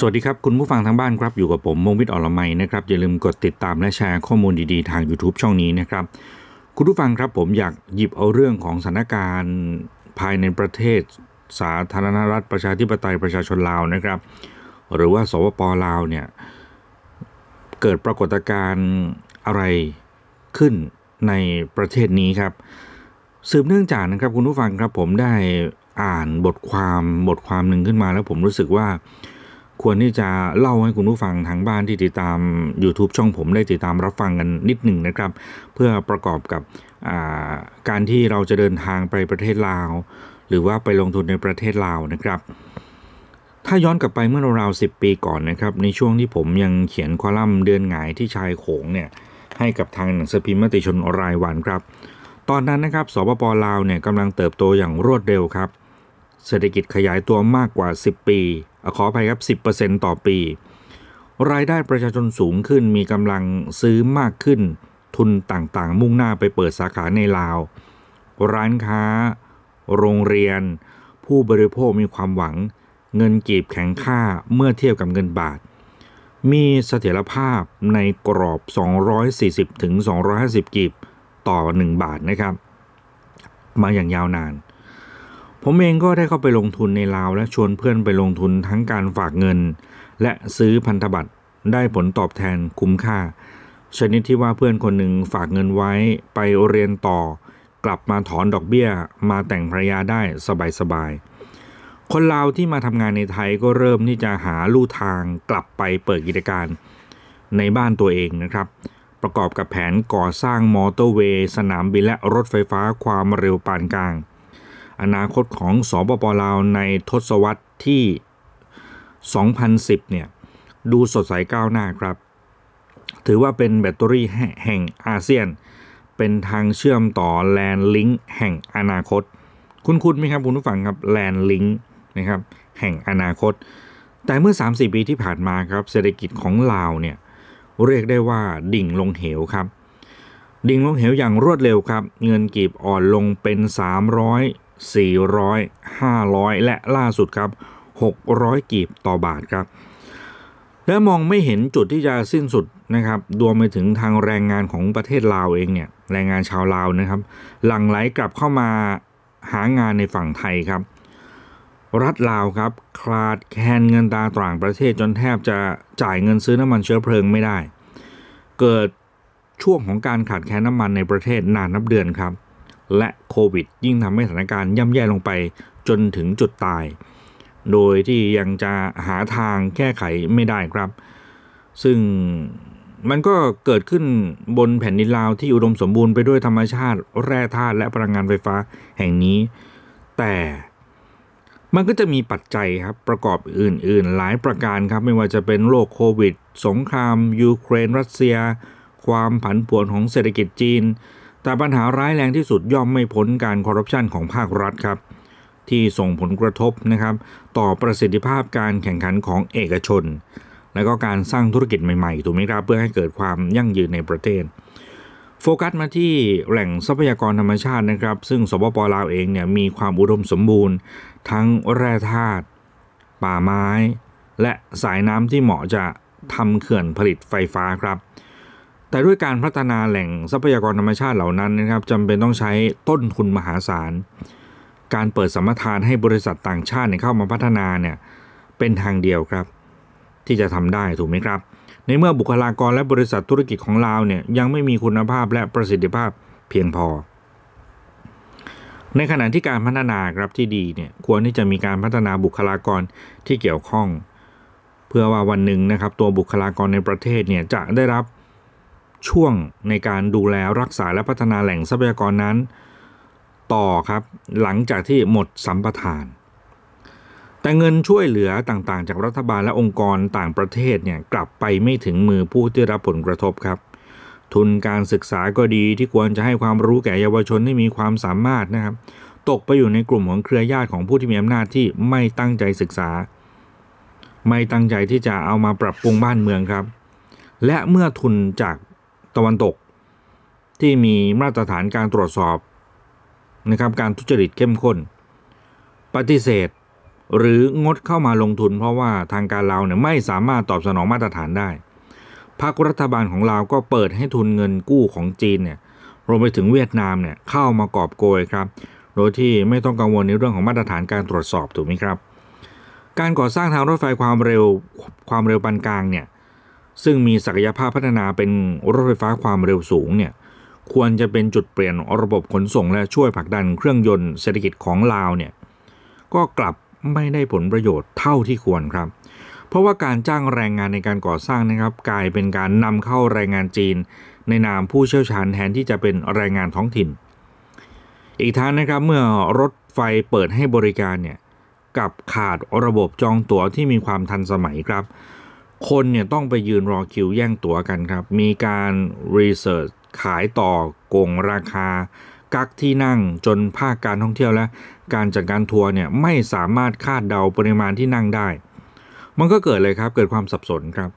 สวัสดีครับ คุณผู้ฟังทางบ้านครับ อยู่กับผมมงวิทย์อรมัยนะครับอย่าลืมกดติดตามและ แชร์ข้อมูลดีๆ ทาง YouTube ช่องนี้นะครับ คุณผู้ฟังครับผมอยากหยิบเอาเรื่องของสถานการณ์ภายในประเทศ สาธารณรัฐ ประชาธิปไตยประชาชนลาวนะครับ หรือว่าสวปลาวเนี่ยเกิดปรากฏการณ์อะไรขึ้นในประเทศนี้ครับสืบเนื่องจากนะครับคุณผู้ฟังครับผมได้อ่านบทความบทความหนึ่งขึ้นมาแล้วผมรู้สึกว่าควรที่จะเล่าให้คุณผู้ฟังทางบ้านที่ติดตาม YouTube ช่องผมได้ติดตามรับฟังกันนิดหนึ่งนะครับ เพื่อประกอบกับการที่เราจะเดินทางไปประเทศลาว หรือว่าไปลงทุนในประเทศลาวนะครับ ถ้าย้อนกลับไปเมื่อราวๆสิปีก่อนนะครับในช่วงที่ผมยังเขียนคอลัมน์เดือนหงายที่ชายโขงเนี่ยให้กับทางหนังสือพิมพ์มติชนรายวันครับ ตอนนั้นนะครับสปปลาวเนี่ยกำลังเติบโตอย่างรวดเร็วครับเศรษฐกิจขยายตัวมากกว่า 10 ปีอขออภัยครับ 10%ต่อปี รายได้ประชาชนสูงขึ้นมีกำลังซื้อมากขึ้น ทุนต่างๆ มุ่งหน้าไปเปิดสาขาในลาว ร้านค้า โรงเรียน ผู้บริโภคมีความหวังเงินกีบแข็งค่าเมื่อเทียบกับเงินบาท มีเสถียรภาพในกรอบ 240-250กีบต่อ 1 บาทนะครับ มาอย่างยาวนานผมเองก็ได้เข้าไปลงทุนในลาวและชวนเพื่อนไปลงทุนทั้งการฝากเงิน และซื้อพันธบัตรได้ผลตอบแทนคุ้มค่าชนิดที่ว่าเพื่อนคนหนึ่งฝากเงินไว้ไปเรียนต่อกลับมาถอนดอกเบี้ย มาแต่งภรรยาได้สบายๆคนลาวที่มาทำงานในไทยก็เริ่มที่จะหาลู่ทาง กลับไปเปิดกิจการ ในบ้านตัวเองนะครับ ประกอบกับแผนก่อสร้างมอเตอร์เวย์ สนามบินและรถไฟฟ้าความเร็วปานกลางอนาคตของสอปปลาวในทศวรรษที่ 2010เนี่ยดูสดใสก้าวหน้าครับ ถือว่าเป็นแบตเตอรี่แห่งอาเซียน เป็นทางเชื่อมต่อแลนลิงก์แห่งอนาคต คุ้นณไหมครับคุณผู้ฟังครับแลนลิงก์นะครับแห่งอนาคต แต่เมื่อ 3 0 ปีที่ผ่านมาครับเศรษฐกิจของลาวเนี่ยเรียกได้ว่าดิ่งลงเหวครับ ดิ่งลงเหวอย่างรวดเร็วครับ เงินกีบอ่อนลงเป็น400 500 และล่าสุดครับ 600 กีบต่อบาทครับและมองไม่เห็นจุดที่จะสิ้นสุดนะครับรวมไปถึงทางแรงงานของประเทศลาวเองเนี่ยแรงงานชาวลาวนะครับหลั่งไหลกลับเข้ามาหางานในฝั่งไทยครับ รัฐลาวครับคลาดแคลนเงินตาต่างประเทศจนแทบจะจ่ายเงินซื้อน้ำมันเชื้อเพลิงไม่ได้ เกิดช่วงของการขาดแคลนน้ำมันในประเทศนานนับเดือนครับและโควิดยิ่งทำให้สถานการณ์ย่ำแย่ลงไปจนถึงจุดตาย โดยที่ยังจะหาทางแก้ไขไม่ได้ครับ ซึ่งมันก็เกิดขึ้นบนแผ่นดินลาวที่อุดมสมบูรณ์ไปด้วยธรรมชาติแร่ธาตุและพลังงานไฟฟ้าแห่งนี้ แต่มันก็จะมีปัจจัยครับประกอบอื่นๆหลายประการครับ ไม่ว่าจะเป็นโรคโควิดสงคราม ยูเครนรัสเซีย ความผันผวนของเศรษฐกิจจีนแต่ปัญหาร้ายแรงที่สุดย่อมไม่พ้นการคอร์รัปชันของภาครัฐครับที่ส่งผลกระทบนะครับ ต่อประสิทธิภาพการแข่งขันของเอกชน และก็การสร้างธุรกิจใหม่ๆถูกไหมครับเพื่อให้เกิดความยั่งยืนในประเทศ โฟกัสมาที่แหล่งทรัพยากรธรรมชาตินะครับซึ่งสปปลาวเองเนี่ยมีความอุดมสมบูรณ์ ทั้งแร่ธาตุป่าไม้ และสายน้ำที่เหมาะจะทำเขื่อนผลิตไฟฟ้าครับแต่ด้วยการพัฒนาแหล่งทรัพยากรธรรมชาติเหล่านั้นนะครับจำเป็นต้องใช้ต้นทุนมหาศาล การเปิดสมรทานให้บริษัทต่างชาติเข้ามาพัฒนาเนี่ยเป็นทางเดียวครับ ที่จะทำได้ถูกไหมครับ ในเมื่อบุคลากรและบริษัทธุรกิจของลาวเนี่ยยังไม่มีคุณภาพและประสิทธิภาพเพียงพอ ในขณะที่การพัฒนาครับที่ดีเนี่ยควรที่จะมีการพัฒนาบุคลากรที่เกี่ยวข้อง เพื่อว่าวันหนึ่งนะครับ ตัวบุคลากรในประเทศเนี่ยจะได้รับช่วงในการดูแลรักษาและพัฒนาแหล่งทรัพยากรนั้น ต่อครับ หลังจากที่หมดสัมปทาน แต่เงินช่วยเหลือต่างๆ จากรัฐบาลและองค์กรต่างประเทศเนี่ยกลับไปไม่ถึงมือผู้ที่รับผลกระทบครับ ทุนการศึกษาก็ดีที่ควรจะให้ความรู้แก่เยาวชนที่มีความสามารถนะครับ ตกไปอยู่ในกลุ่มของเครือญาติของผู้ที่มีอำนาจที่ไม่ตั้งใจศึกษา ไม่ตั้งใจที่จะเอามาปรับปรุงบ้านเมืองครับ และเมื่อทุนจากตะวันตกที่มีมาตรฐานการตรวจสอบนะครับการทุจริตเข้มข้น ปฏิเสธหรืองดเข้ามาลงทุน เพราะว่าทางการลาวเนี่ยไม่สามารถตอบสนองมาตรฐานได้พาครัฐบาลของลาวก็เปิดให้ทุนเงินกู้ของจีนเนี่ยรวมไปถึงเวียดนามเนี่ยเข้ามากอบโกยครับโดยที่ไม่ต้องกังวลในเรื่องของมาตรฐานการตรวจสอบถูกไหมครับ การก่อสร้างทางรถไฟความเร็วความเร็วปานกลางเนี่ยซึ่งมีศักยภาพพัฒนาเป็นรถไฟฟ้าความเร็วสูงเนี่ยควรจะเป็นจุดเปลี่ยนระบบขนส่งและช่วยผลักดันเครื่องยนต์เศรษฐกิจของลาวเนี่ยก็กลับไม่ได้ผลประโยชน์เท่าที่ควรครับ เพราะว่าการจ้างแรงงานในการก่อสร้างนะครับ กลายเป็นการนำเข้าแรงงานจีน ในนามผู้เชี่ยวชาญแทนที่จะเป็นแรงงานท้องถิ่น อีกทั้งนะครับเมื่อรถไฟเปิดให้บริการเนี่ยกับขาดระบบจองตั๋วที่มีความทันสมัยครับคนเนี่ยต้องไปยืนรอคิวแย่งตั๋วกันครับ มีการรีเสิร์ชขายต่อโกงราคา กักที่นั่งจนภาคการท่องเที่ยวและ การจัดการทัวร์เนี่ยไม่สามารถคาดเดาปริมาณที่นั่งได้ มันก็เกิดเลยครับเกิดความสับสนครับ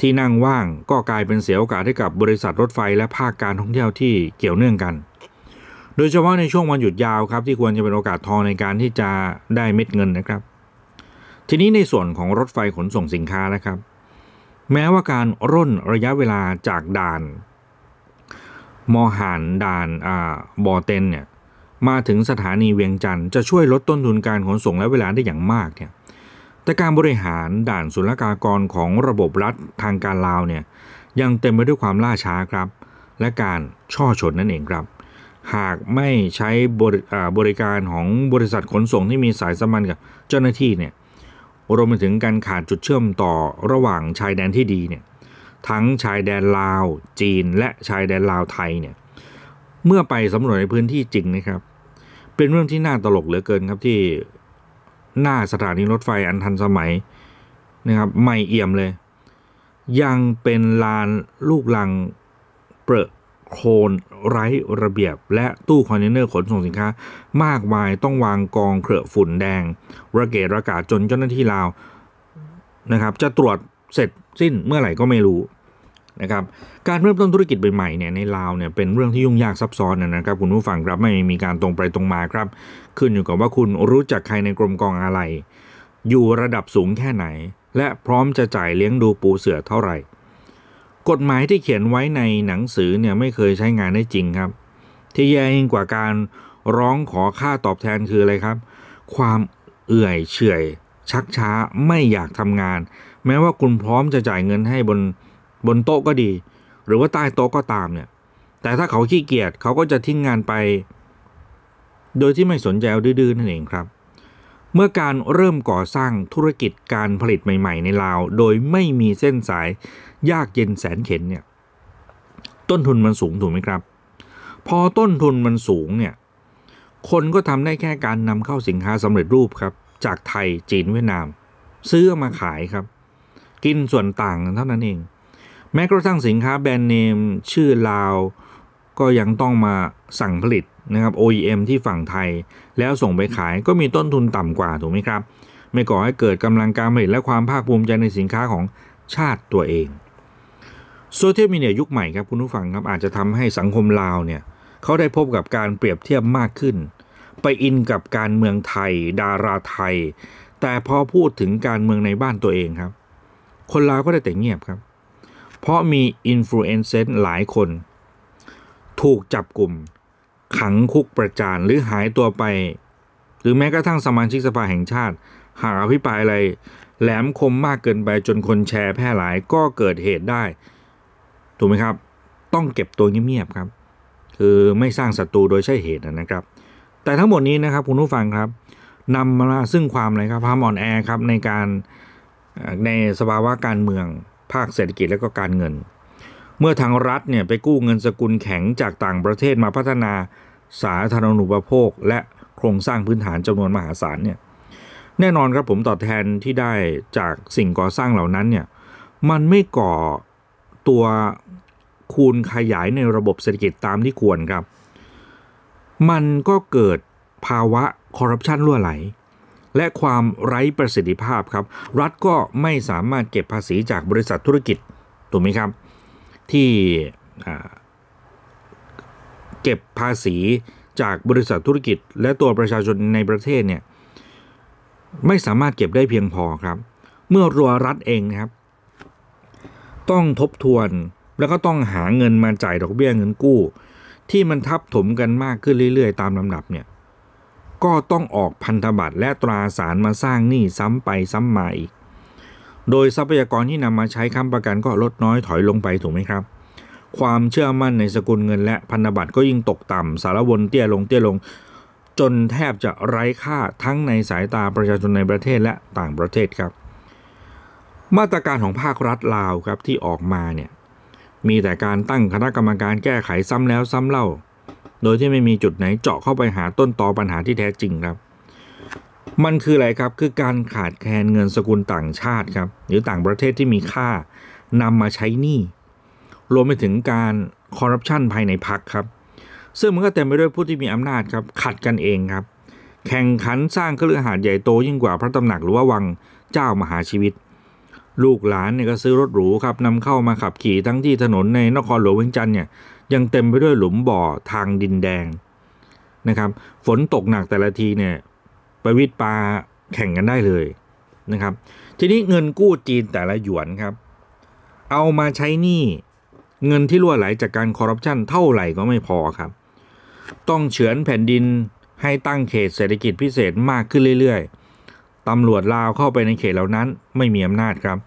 ที่นั่งว่างก็กลายเป็นเสียโอกาสให้กับบริษัทรถไฟและภาคการท่องเที่ยวที่เกี่ยวเนื่องกัน โดยเฉพาะในช่วงวันหยุดยาวครับ ที่ควรจะเป็นโอกาสทองในการที่จะได้เม็ดเงินนะครับทีนี้ในส่วนของรถไฟขนส่งสินค้านะครับ แม้ว่าการร่นระยะเวลาจากด่าน มอหานด่านอ่าบอเตนเนี่ยมาถึงสถานีเวียงจันทร์จะช่วยลดต้นทุนการขนส่งและเวลาได้อย่างมากเนี่ยแต่การบริหารด่านศุลกากรของระบบรัฐทางการลาวเนี่ยยังเต็มไปด้วยความล่าช้าครับ และการช่อชนนั่นเองครับ หากไม่ใช้บริบริการของบริษัทขนส่งที่มีสายสัมพันธ์กับเจ้าหน้าที่เนี่ยรวมไปถึงการขาดจุดเชื่อมต่อระหว่างชายแดนที่ดีเนี่ยทั้งชายแดนลาวจีนและชายแดนลาวไทยเนี่ยเมื่อไปสำรวจในพื้นที่จริงนะครับ เป็นเรื่องที่น่าตลกเหลือเกินครับที่หน้าสถานีรถไฟอันทันสมัยนะครับ ไม่เอี่ยมเลย ยังเป็นลานลูกลังเปรอะโคลนไร้ระเบียบและตู้ คอนเทนเนอร์ ขน ส่งสินค้า มากมายต้องวางกองเครือฝุ่นแดงระเกะระกาจนเจ้าหน้าที่ลาว นะครับ จะตรวจเสร็จสิ้นเมื่อไหร่ ก็ไม่รู้ นะครับ การเริ่มต้น ธุรกิจใหม่ๆเนี่ยใน ลาวเนี่ยเป็นเรื่องที่ยุ่งยากซับซ้อนนะครับ คุณผู้ฟังครับไม่มีการตรงไปตรงมาครับขึ้นอยู่กับว่าคุณรู้จักใครในกรมกองอะไรอยู่ระดับสูงแค่ไหน และพร้อมจะจ่ายเลี้ยงดูปูเสือเท่าไหร่กฎหมายที่เขียนไว้ในหนังสือเนี่ยไม่เคยใช้งานได้จริงครับ ที่แย่ยิ่งกว่าการร้องขอค่าตอบแทนคืออะไรครับ ความเอื่อยเฉื่อย ชักช้าไม่อยากทำงาน แม้ว่าคุณพร้อมจะจ่ายเงินให้บนบนโต๊ะก็ดี หรือว่าใต้โต๊ะก็ตามเนี่ยแต่ถ้าเขาขี้เกียจเขาก็จะทิ้งงานไป โดยที่ไม่สนใจดื้อๆนั่นเองครับเมื่อการเริ่มก่อสร้างธุรกิจการผลิตใหม่ๆ ในลาวโดยไม่มีเส้นสายยากเย็นแสนเข็นเนี่ยต้นทุนมันสูงถูกไหมครับ พอต้นทุนมันสูงเนี่ยคนก็ทำได้แค่การนำเข้าสินค้าสำเร็จรูปครับจากไทยจีนเวียดนามซื้อมาขายครับ กินส่วนต่างเท่านั้นเอง แม้กระทั่งสินค้าแบรนด์เนมชื่อลาว ก็ยังต้องมาสั่งผลิตนะครับ OEM ที่ฝั่งไทยแล้วส่งไปขายก็มีต้นทุนต่ำกว่า ถูกไหมครับ ไม่ก่อให้เกิดกำลังการผลิตและความภาคภูมิใจในสินค้าของชาติตัวเอง โซเชียลมีเดียยุคใหม่ครับคุณผู้ฟังครับ อาจจะทำให้สังคมลาวเนี่ยเขาได้พบกับการเปรียบเทียบมากขึ้น ไปอินกับการเมืองไทย ดาราไทย แต่พอพูดถึงการเมืองในบ้านตัวเองครับ คนลาวก็ได้แต่เงียบครับ เพราะมีอินฟลูเอนเซอร์หลายคน ถูกจับกลุ่มขังคุกประจานหรือหายตัวไป หรือแม้กระทั่งสมาชิกสภาแห่งชาติ หากอภิปรายอะไร แหลมคมมากเกินไปจนคนแชร์แพร่หลายก็เกิดเหตุได้ ถูกไหมครับ ต้องเก็บตัวเงียบๆครับ คือไม่สร้างศัตรูโดยใช่เหตุนะครับ แต่ทั้งหมดนี้นะครับ คุณผู้ฟังครับ นำมาซึ่งความอะไรครับความอ่อนแอครับในการในสภาวะการเมืองภาคเศรษฐกิจและก็การเงินมื่อทางรัฐเนี่ยไปกู้เงินสกุลแข็งจากต่างประเทศมาพัฒนาสาธารณูปโภค และโครงสร้างพื้นฐานจำนวนมหาศาลเนี่ยแน่นอนครับผมตอบแทนที่ได้จากสิ่งก่อสร้างเหล่านั้นเนี่ยมันไม่ก่อตัวคูณขยายในระบบเศรษฐกิจตามที่ควรครับ มันก็เกิดภาวะคอร์รัปชันล่วไหล และความไร้ประสิทธิภาพครับ รัฐก็ไม่สามารถเก็บภาษีจากบริษัทธุรกิจถูกไหมครับที่เก็บภาษีจากบริษัทธุรกิจและตัวประชาชนในประเทศเนี่ยไม่สามารถเก็บได้เพียงพอครับ เมื่อรัวรัฐเองนะครับ ต้องทบทวนแล้วก็ต้องหาเงินมาจ่ายดอกเบี้ยเงินกู้ ที่มันทับถมกันมากขึ้นเรื่อยๆ ตามลำดับเนี่ยก็ต้องออกพันธบัตรและตราสารมาสร้างหนี้ซ้ำไปซ้ำมาอีกโดยทรัพยากรที่นำมาใช้ค้าประกันก็ลดน้อยถอยลงไปถูกไหมครับ ความเชื่อมั่นในสกุลเงินและพันธบัตรก็ยิ่งตกต่ำสารวนเตี้ยลงเตี้ยลง จนแทบจะไร้ค่าทั้งในสายตาประชาชนในประเทศและต่างประเทศครับ มาตรการของภาครัฐลาวครับที่ออกมาเนี่ยมีแต่การตั้งคณะกรรมการแก้ไขซ้ำแล้วซ้ำเล่า โดยที่ไม่มีจุดไหนเจาะเข้าไปหาต้นตอปัญหาที่แท้จริงครับมันคืออะไรครับคือการขาดแคลนเงินสกุลต่างชาติครับหรือต่างประเทศที่มีค่านำมาใช้หนี้รวมไปถึงการคอร์รัปชันภายในพรรคครับ ซึ่งมันก็เต็มไปด้วยผู้ที่มีอำนาจครับขัดกันเองครับ แข่งขันสร้างเครือข่ายใหญ่โตยิ่งกว่าพระตำหนักหรือว่าวังเจ้ามหาชีวิต ลูกหลานเนี่ยก็ซื้อรถหรูครับนำเข้ามาขับขี่ทั้งที่ถนนในนครหลวงเวียงจันทร์เนี่ยยังเต็มไปด้วยหลุมบ่อทางดินแดงนะครับฝนตกหนักแต่ละทีเนี่ยประวิตยปลาแข่งกันได้เลยนะครับ ทีนี้เงินกู้จีนแต่ละหยวนครับเอามาใช้หนี้เงินที่รั่วไหลจากการคอร์รัปชันเท่าไหร่ก็ไม่พอครับ ต้องเฉือนแผ่นดินให้ตั้งเขตเศรษฐกิจพิเศษมากขึ้นเรื่อยๆ ตำรวจลาวเข้าไปในเขตเหล่านั้นไม่มีอำนาจครับ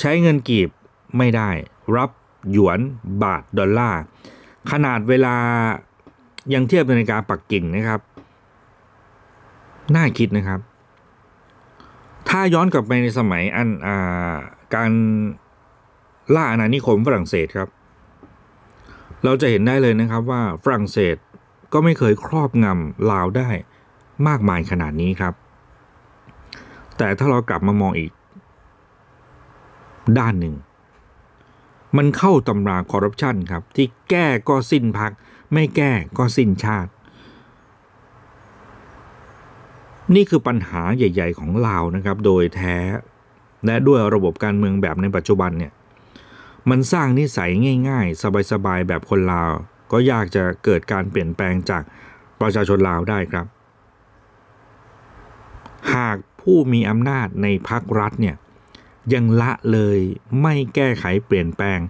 ใช้เงินกีบไม่ได้ รับหยวนบาทดอลลาร์ ขนาดเวลายังเทียบนาฬิกาปักกิ่งนะครับน่าคิดนะครับ ถ้าย้อนกลับไปในสมัยอันอาการล่าอาณานิคมฝรั่งเศสครับ เราจะเห็นได้เลยนะครับว่าฝรั่งเศสก็ไม่เคยครอบงำลาวได้มากมายขนาดนี้ครับ แต่ถ้าเรากลับมามองอีก ด้านหนึ่ง มันเข้าตำราคอร์รัปชันครับ ที่แก้ก็สิ้นพักไม่แก้ก็สิ้นชาตินี่คือปัญหาใหญ่ ๆของลาวนะครับ โดยแท้และด้วยระบบการเมืองแบบในปัจจุบันเนี่ยมันสร้างนิสัยง่ายๆ สบาย ๆ แบบคนลาว ก็ยากจะเกิดการเปลี่ยนแปลงจากประชาชนลาวได้ครับ หากผู้มีอำนาจในพรรครัฐเนี่ยยังละเลยไม่แก้ไขเปลี่ยนแปลง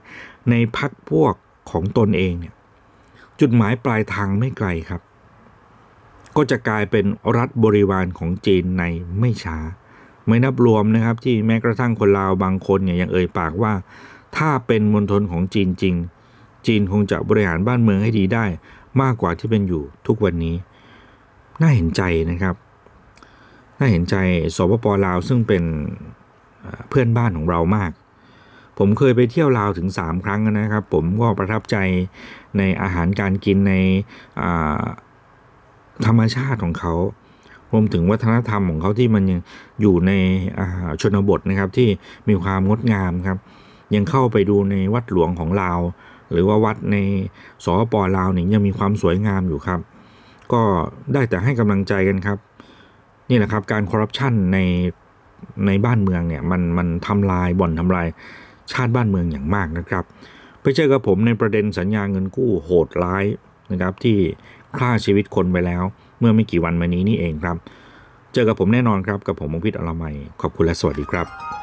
ในพรรคพวกของตนเองเนี่ยจุดหมายปลายทางไม่ไกลครับก็จะกลายเป็นรัฐบริวารของจีนในไม่ช้า ไม่นับรวมนะครับที่แม้กระทั่งคนลาวบางคนเนี่ยยังเอ่ยปากว่าถ้าเป็นมณฑลของจีนจริง จีนคงจะบริหารบ้านเมืองให้ดีได้มากกว่าที่เป็นอยู่ทุกวันนี้ น่าเห็นใจนะครับ น่าเห็นใจสปปลาวซึ่งเป็นเพื่อนบ้านของเรามาก ผมเคยไปเที่ยวลาวถึง 3 ครั้งนะครับ ผมก็ประทับใจในอาหารการกินในธรรมชาติของเขารวมถึงวัฒนธรรมของเขาที่มันยังอยู่ในชนบทนะครับที่มีความงดงามครับ ยังเข้าไปดูในวัดหลวงของลาว หรือว่าวัดในสปลาวนี่ยยังมีความสวยงามอยู่ครับ ก็ได้แต่ให้กำลังใจกันครับ นี่แหละครับการคอร์รัปชันในในบ้านเมืองเนี่ยมันมันทำลายบ่อนทำลายชาติบ้านเมืองอย่างมากนะครับไปเจอกับผมในประเด็นสัญญาเงินกู้โหดร้ายนะครับที่ฆ่าชีวิตคนไปแล้วเมื่อไม่กี่วันมานี้นี่เองครับ เจอกับผมแน่นอนครับกับผมมงพิษอลามัย ขอบคุณและสวัสดีครับ